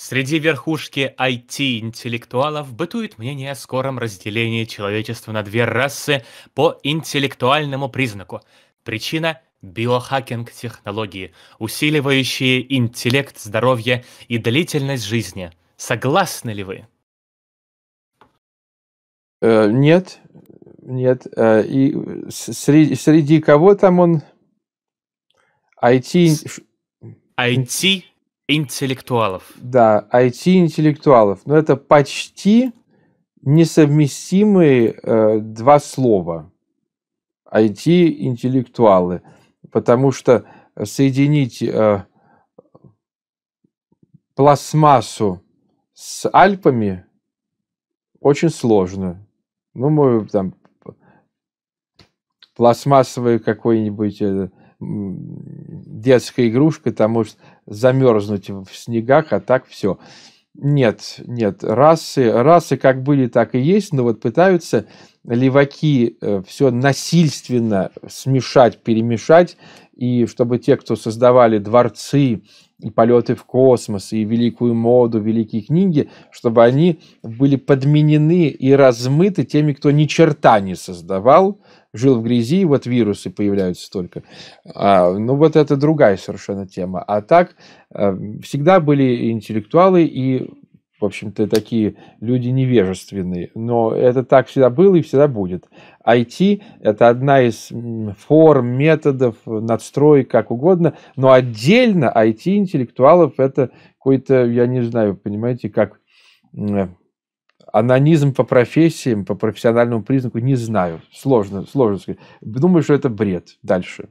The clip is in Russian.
Среди верхушки IT-интеллектуалов бытует мнение о скором разделении человечества на две расы по интеллектуальному признаку. Причина – биохакинг технологии, усиливающие интеллект, здоровье и длительность жизни. Согласны ли вы? Э, нет, нет. Э, и среди, среди кого там он? IT... IT Интеллектуалов. Да, IT-интеллектуалов. Но это почти несовместимые э, два слова. IT-интеллектуалы. Потому что соединить э, пластмассу с Альпами очень сложно. Ну, мы там пластмассовые какой-нибудь э, детская игрушка, там может замерзнуть в снегах, а так все. Нет, нет, расы, расы как были, так и есть, но вот пытаются леваки э, все насильственно смешать, перемешать, и чтобы те, кто создавали дворцы и полеты в космос, и великую моду, великие книги, чтобы они были подменены и размыты теми, кто ни черта не создавал, жил в грязи, и вот вирусы появляются только. А, ну, вот это другая совершенно тема. А так, э, всегда были интеллектуалы и в общем-то, такие люди невежественные. Но это так всегда было и всегда будет. IT – это одна из форм, методов, надстроек, как угодно. Но отдельно IT-интеллектуалов – это какой-то, я не знаю, понимаете, как анонизм по профессиям, по профессиональному признаку не знаю. Сложно, сложно сказать. Думаю, что это бред. Дальше.